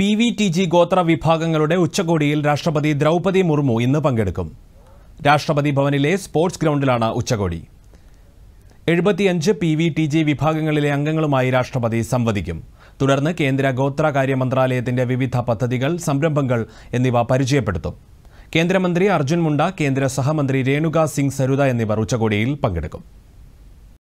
P V T G ഗോത്ര വിഭാഗങ്ങളുടെ ഉച്ചകോടിയിൽ രാഷ്ട്രപതി ദ്രൗപതി മുർമു ഇന്ന് പങ്കെടുക്കും രാഷ്ട്രപതി ഭവനിലെ സ്പോർട്സ് ഗ്രൗണ്ടിലാണ് ഉച്ചകോടി എഴുപത്തിയഞ്ച് പി വി ടി ജി വിഭാഗങ്ങളിലെ അംഗങ്ങളുമായി രാഷ്ട്രപതി സംവദിക്കും തുടർന്ന് കേന്ദ്ര ഗോത്രകാര്യ മന്ത്രാലയത്തിന്റെ വിവിധ പദ്ധതികൾ സംരംഭങ്ങൾ എന്നിവ പരിചയപ്പെടുത്തും കേന്ദ്രമന്ത്രി അർജുൻ മുണ്ട കേന്ദ്ര സഹമന്ത്രി രേണുക സിംഗ് സരുത എന്നിവർ ഉച്ചകോടിയിൽ പങ്കെടുക്കും